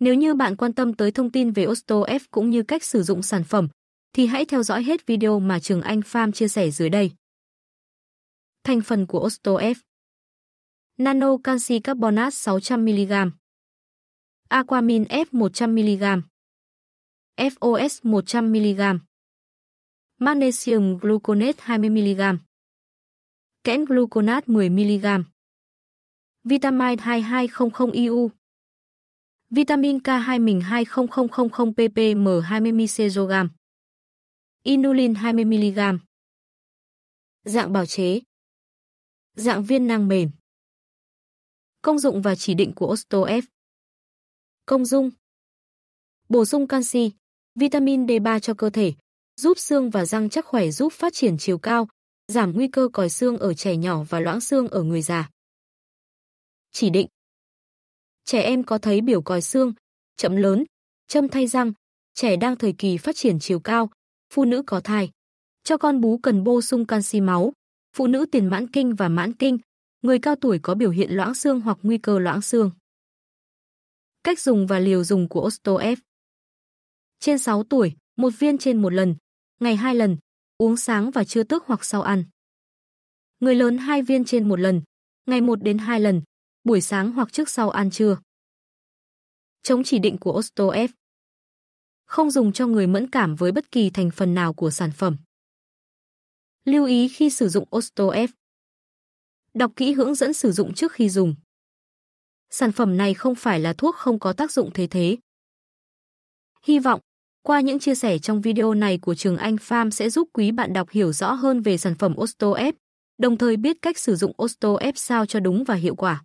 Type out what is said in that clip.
Nếu như bạn quan tâm tới thông tin về OstoF cũng như cách sử dụng sản phẩm, thì hãy theo dõi hết video mà Trường Anh Farm chia sẻ dưới đây. Thành phần của OstoF Nano canxi carbonate 600mg Aquamin F 100mg FOS 100mg Magnesium gluconate 20mg Kẽm gluconate 10mg Vitamin 2200 EU Vitamin K2 mình 20000 ppm 20 mcg Inulin 20 mg. Dạng bào chế. Dạng viên nang mềm. Công dụng và chỉ định của Ostof. Công dung. Bổ sung canxi, vitamin D3 cho cơ thể, giúp xương và răng chắc khỏe giúp phát triển chiều cao, giảm nguy cơ còi xương ở trẻ nhỏ và loãng xương ở người già. Chỉ định trẻ em có thấy biểu còi xương, chậm lớn, châm thay răng, trẻ đang thời kỳ phát triển chiều cao, phụ nữ có thai. Cho con bú cần bổ sung canxi máu, phụ nữ tiền mãn kinh và mãn kinh, người cao tuổi có biểu hiện loãng xương hoặc nguy cơ loãng xương. Cách dùng và liều dùng của Ostoef Trên 6 tuổi, một viên trên một lần, ngày 2 lần, uống sáng và trưa tức hoặc sau ăn. Người lớn hai viên trên một lần, ngày 1 đến 2 lần, buổi sáng hoặc trước sau ăn trưa. Chống chỉ định của Ostoev Không dùng cho người mẫn cảm với bất kỳ thành phần nào của sản phẩm. Lưu ý khi sử dụng Ostoev Đọc kỹ hướng dẫn sử dụng trước khi dùng. Sản phẩm này không phải là thuốc không có tác dụng thế thế. Hy vọng, qua những chia sẻ trong video này của Trường Anh Farm sẽ giúp quý bạn đọc hiểu rõ hơn về sản phẩm Ostoep, đồng thời biết cách sử dụng Ostoep sao cho đúng và hiệu quả.